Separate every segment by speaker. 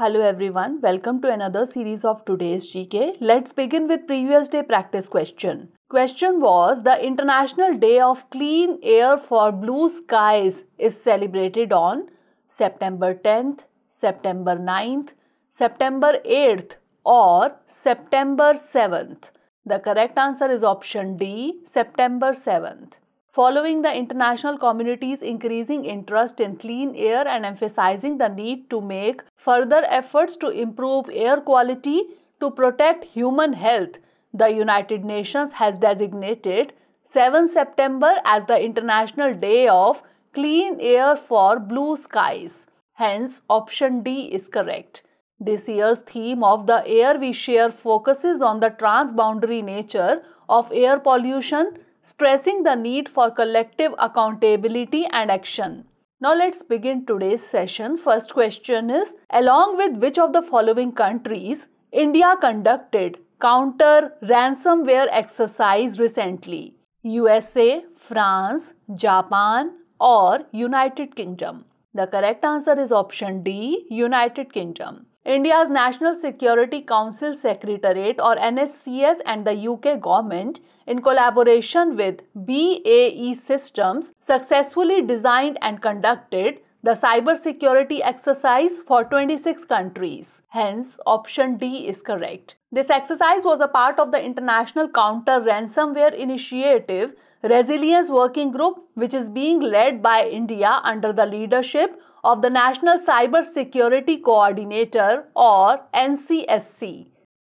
Speaker 1: Hello everyone, welcome to another series of today's GK. Let's begin with previous day practice question. Question was the International Day of Clean Air for Blue Skies is celebrated on September 10th, September 9th, September 8th or September 7th. The correct answer is option D, September 7th. Following the international community's increasing interest in clean air and emphasizing the need to make further efforts to improve air quality to protect human health, the United Nations has designated 7 September as the International Day of Clean Air for Blue Skies. Hence, option D is correct. This year's theme of the air we share focuses on the transboundary nature of air pollution stressing the need for collective accountability and action. Now let's begin today's session. First question is Along with which of the following countries India conducted counter ransomware exercise recently? USA, France, Japan or United Kingdom? The correct answer is option D, United Kingdom. India's National Security Council Secretariat or NSCS and the UK government in collaboration with BAE Systems successfully designed and conducted the cybersecurity exercise for 26 countries. Hence, option D is correct. This exercise was a part of the International Counter Ransomware Initiative Resilience Working Group, which is being led by India under the leadership of the National Cyber Security Coordinator or NCSC.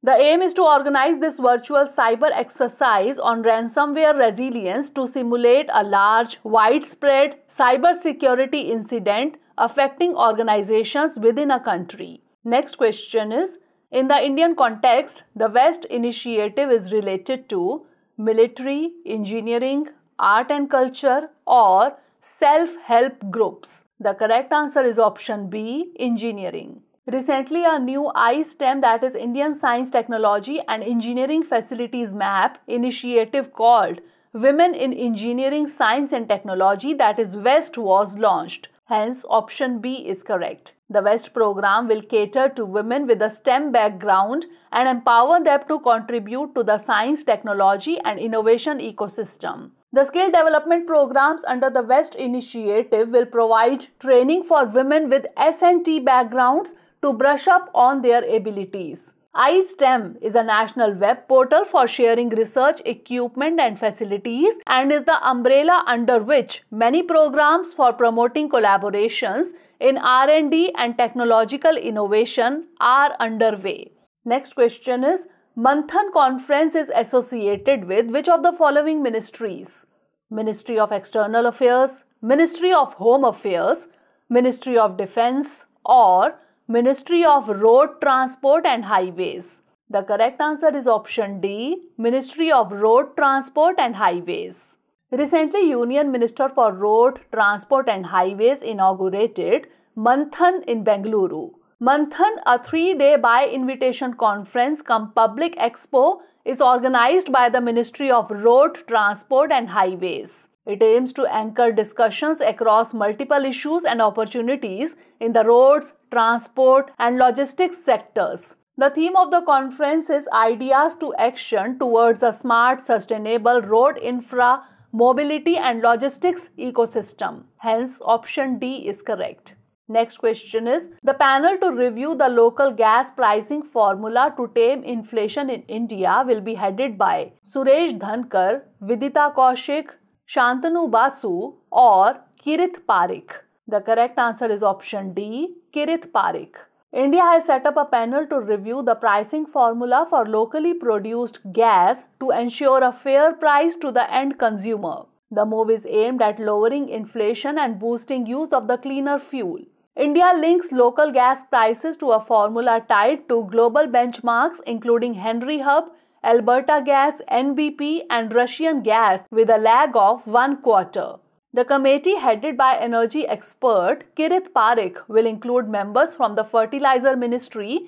Speaker 1: The aim is to organize this virtual cyber exercise on ransomware resilience to simulate a large, widespread security incident affecting organizations within a country. Next question is In the Indian context, the West initiative is related to military, engineering, art and culture, or self-help groups. The correct answer is option B, engineering. Recently, a new I-STEM that is Indian Science Technology and Engineering Facilities MAP initiative called Women in Engineering Science and Technology that is WEST was launched. Hence, option B is correct. The WEST program will cater to women with a STEM background and empower them to contribute to the science, technology and innovation ecosystem. The skill development programs under the West Initiative will provide training for women with S&T backgrounds to brush up on their abilities. iSTEM is a national web portal for sharing research, equipment and facilities and is the umbrella under which many programs for promoting collaborations in R&D and technological innovation are underway. Next question is Manthan conference is associated with which of the following ministries? Ministry of External Affairs, Ministry of Home Affairs, Ministry of Defense or Ministry of Road Transport and Highways. The correct answer is option D, Ministry of Road Transport and Highways. Recently, Union Minister for Road, Transport and Highways inaugurated Manthan in Bengaluru. Manthan, a three-day by-invitation conference cum public expo, is organized by the Ministry of Road, Transport and Highways. It aims to anchor discussions across multiple issues and opportunities in the roads, transport and logistics sectors. The theme of the conference is Ideas to Action towards a smart, sustainable road infra, mobility and logistics ecosystem. Hence, option D is correct. Next question is the panel to review the local gas pricing formula to tame inflation in India will be headed by Suresh Dhankar, Vidita Kaushik, Shantanu Basu or Kirith Parik. The correct answer is option D, Kirith Parik. India has set up a panel to review the pricing formula for locally produced gas to ensure a fair price to the end consumer. The move is aimed at lowering inflation and boosting use of the cleaner fuel. India links local gas prices to a formula tied to global benchmarks including Henry Hub, Alberta Gas, NBP and Russian gas with a lag of one quarter. The committee headed by energy expert Kirit Parikh will include members from the fertilizer ministry,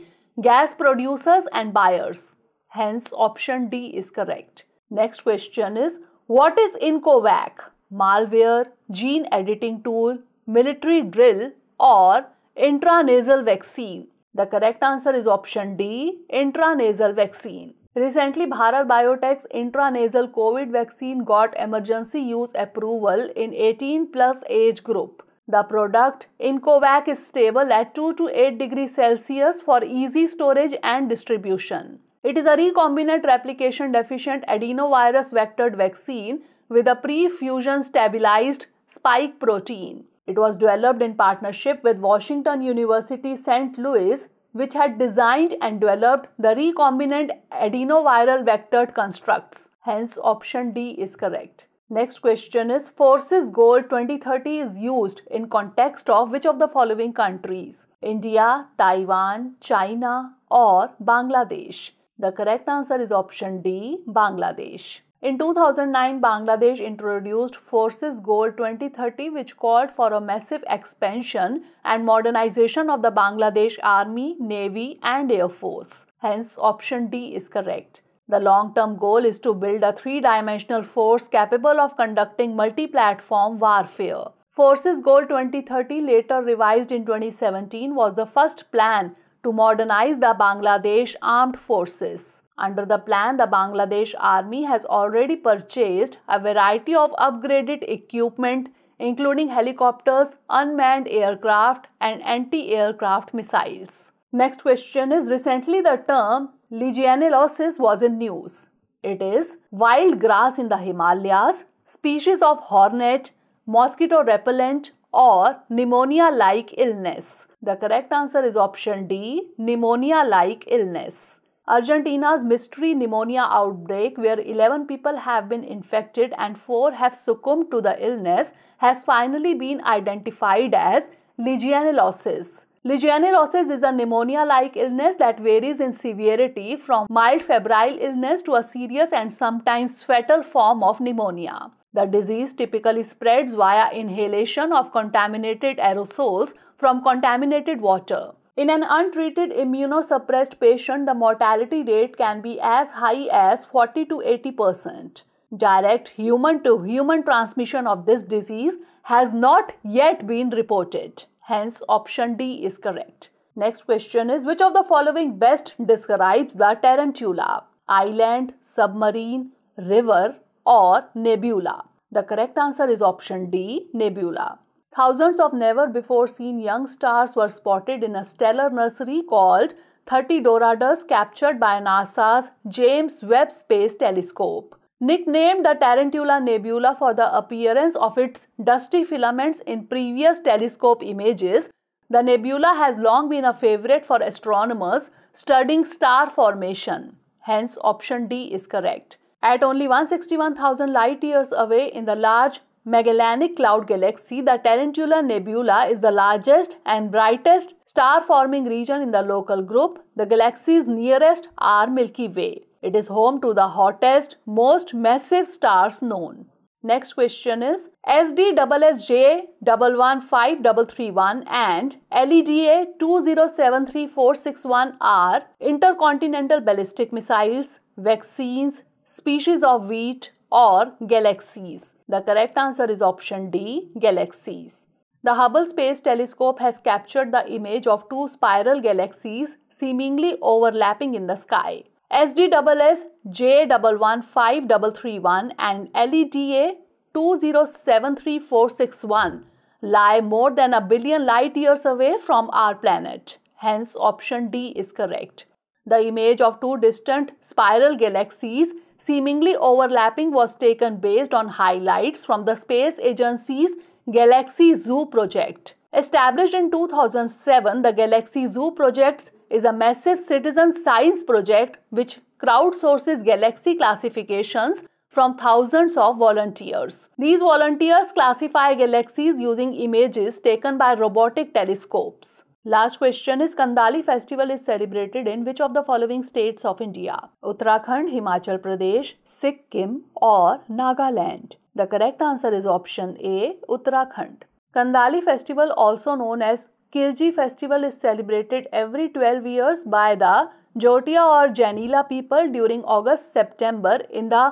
Speaker 1: gas producers and buyers. Hence option D is correct. Next question is what is INCOVAC? Malware, gene editing tool, military drill or intranasal vaccine. The correct answer is option D, intranasal vaccine. Recently, Bharat Biotech's intranasal COVID vaccine got emergency use approval in 18 plus age group. The product Incovac is stable at 2 to 8 degrees Celsius for easy storage and distribution. It is a recombinant replication deficient adenovirus vectored vaccine with a pre-fusion stabilized spike protein. It was developed in partnership with Washington University St. Louis, which had designed and developed the recombinant adenoviral vectored constructs. Hence, option D is correct. Next question is Forces Goal 2030 is used in context of which of the following countries? India, Taiwan, China, or Bangladesh? The correct answer is option D, Bangladesh. In 2009, Bangladesh introduced Forces Goal 2030, which called for a massive expansion and modernization of the Bangladesh Army, Navy, and Air Force. Hence, option D is correct. The long term goal is to build a three dimensional force capable of conducting multi platform warfare. Forces Goal 2030, later revised in 2017, was the first plan to modernize the Bangladesh armed forces. Under the plan, the Bangladesh army has already purchased a variety of upgraded equipment including helicopters, unmanned aircraft and anti-aircraft missiles. Next question is recently the term Legionellosis was in news. It is wild grass in the Himalayas, species of hornet, mosquito repellent, or pneumonia like illness. The correct answer is option D pneumonia like illness. Argentina's mystery pneumonia outbreak, where 11 people have been infected and 4 have succumbed to the illness, has finally been identified as Legionellosis. Legionellosis is a pneumonia like illness that varies in severity from mild febrile illness to a serious and sometimes fatal form of pneumonia. The disease typically spreads via inhalation of contaminated aerosols from contaminated water. In an untreated immunosuppressed patient, the mortality rate can be as high as 40 to 80 percent. Direct human to human transmission of this disease has not yet been reported. Hence, option D is correct. Next question is which of the following best describes the tarantula? Island, submarine, river, or nebula. The correct answer is option D, nebula. Thousands of never before seen young stars were spotted in a stellar nursery called 30 Doradus captured by NASA's James Webb Space Telescope. Nicknamed the Tarantula Nebula for the appearance of its dusty filaments in previous telescope images, the nebula has long been a favorite for astronomers studying star formation. Hence, option D is correct. At only 161,000 light years away in the large Magellanic Cloud Galaxy, the Tarantula Nebula is the largest and brightest star forming region in the local group. The galaxy's nearest are Milky Way. It is home to the hottest, most massive stars known. Next question is SDSSJ115331 and leda two zero seven three four six one are intercontinental ballistic missiles, vaccines, species of wheat or galaxies. The correct answer is option D, galaxies. The Hubble Space Telescope has captured the image of two spiral galaxies seemingly overlapping in the sky. SDSS J115331 and LEDA 2073461 lie more than a billion light years away from our planet. Hence, option D is correct. The image of two distant spiral galaxies seemingly overlapping was taken based on highlights from the space agency's Galaxy Zoo project. Established in 2007, the Galaxy Zoo project is a massive citizen science project which crowdsources galaxy classifications from thousands of volunteers. These volunteers classify galaxies using images taken by robotic telescopes. Last question is Kandali festival is celebrated in which of the following states of India? Uttarakhand, Himachal Pradesh, Sikkim or Nagaland? The correct answer is option A, Uttarakhand. Kandali festival also known as Kilji festival is celebrated every 12 years by the Jotia or Janila people during August-September in the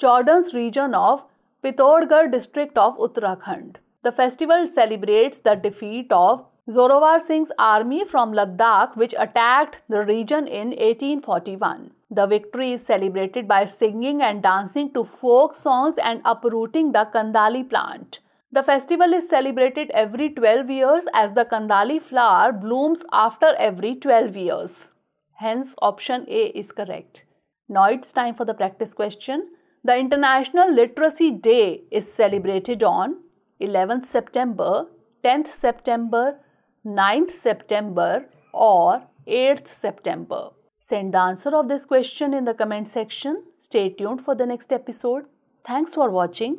Speaker 1: Chaudhans region of Pitodgarh district of Uttarakhand. The festival celebrates the defeat of Zorawar Singh's army from Ladakh which attacked the region in 1841. The victory is celebrated by singing and dancing to folk songs and uprooting the Kandali plant. The festival is celebrated every 12 years as the Kandali flower blooms after every 12 years. Hence, option A is correct. Now it's time for the practice question. The International Literacy Day is celebrated on 11th September, 10th September, 9th September or 8th September? Send the answer of this question in the comment section. Stay tuned for the next episode. Thanks for watching.